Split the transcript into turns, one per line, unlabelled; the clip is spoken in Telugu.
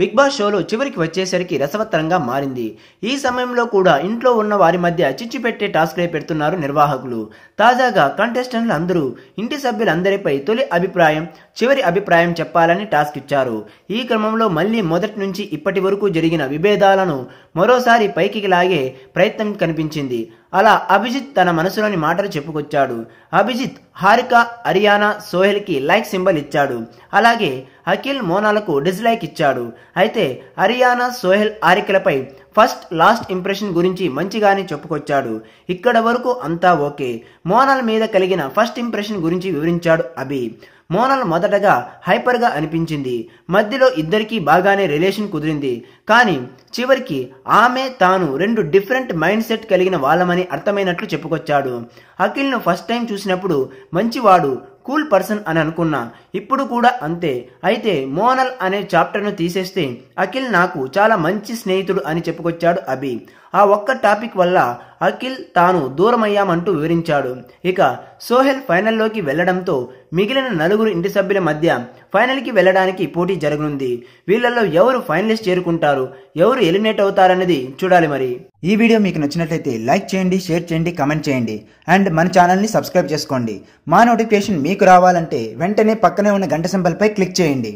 బిగ్ బాస్ షోలో చివరికి వచ్చేసరికి రసవత్తరంగా మారింది ఈ సమయంలో కూడా ఇంట్లో ఉన్న వారి మధ్య చిచ్చు పెట్టే టాస్క్లే పెడుతున్నారు నిర్వాహకులు తాజాగా కంటెస్టెంట్లు అందరూ ఇంటి సభ్యులందరిపై తొలి అభిప్రాయం చివరి అభిప్రాయం చెప్పాలని టాస్క్ ఇచ్చారు ఈ క్రమంలో మళ్ళీ మొదటి నుంచి ఇప్పటి వరకు జరిగిన విభేదాలను మరోసారి పైకి లాగే ప్రయత్నం కనిపించింది అలా అభిజిత్ తన మనసులోని మాటలు చెప్పుకొచ్చాడు అభిజిత్ హారిక హరియానా కి లైక్ సింబల్ ఇచ్చాడు అలాగే అఖిల్ మోనాలకు డిస్లైక్ ఇచ్చాడు అయితే హరియానా సోహెల్ హారికలపై ఫస్ట్ లాస్ట్ ఇంప్రెషన్ గురించి మంచిగానే చెప్పుకొచ్చాడు ఇక్కడ వరకు అంతా ఓకే మోనల్ మీద కలిగిన ఫస్ట్ ఇంప్రెషన్ గురించి వివరించాడు అభి మోనల్ మొదటగా హైపర్గా అనిపించింది మధ్యలో ఇద్దరికీ బాగానే రిలేషన్ కుదిరింది కానీ చివరికి ఆమె తాను రెండు డిఫరెంట్ మైండ్ సెట్ కలిగిన వాళ్ళమని అర్థమైనట్లు చెప్పుకొచ్చాడు అఖిల్ను ఫస్ట్ టైం చూసినప్పుడు మంచివాడు కూల్ పర్సన్ అని అనుకున్నా ఇప్పుడు కూడా అంతే అయితే మోనల్ అనే చాప్టర్ను తీసేస్తే అఖిల్ నాకు చాలా మంచి స్నేహితుడు అని చెప్పుకొచ్చాడు అభి ఆ ఒక్క టాపిక్ వల్ల అఖిల్ తాను దూరమయ్యామంటూ వివరించాడు ఇక సోహెల్ ఫైనల్లోకి వెళ్లడంతో మిగిలిన నలుగురు ఇంటి సభ్యుల మధ్య ఫైనల్కి వెళ్లడానికి పోటీ జరగనుంది వీళ్ళల్లో ఎవరు ఫైనలిస్ట్ చేరుకుంటారు ఎవరు ఎలిమినేట్ అవుతారన్నది చూడాలి మరి ఈ వీడియో మీకు నచ్చినట్లయితే
లైక్ చేయండి షేర్ చేయండి కమెంట్ చేయండి అండ్ మన ఛానల్ని సబ్స్క్రైబ్ చేసుకోండి మా నోటిఫికేషన్ మీకు రావాలంటే వెంటనే పక్కనే ఉన్న గంట సింబల్పై క్లిక్ చేయండి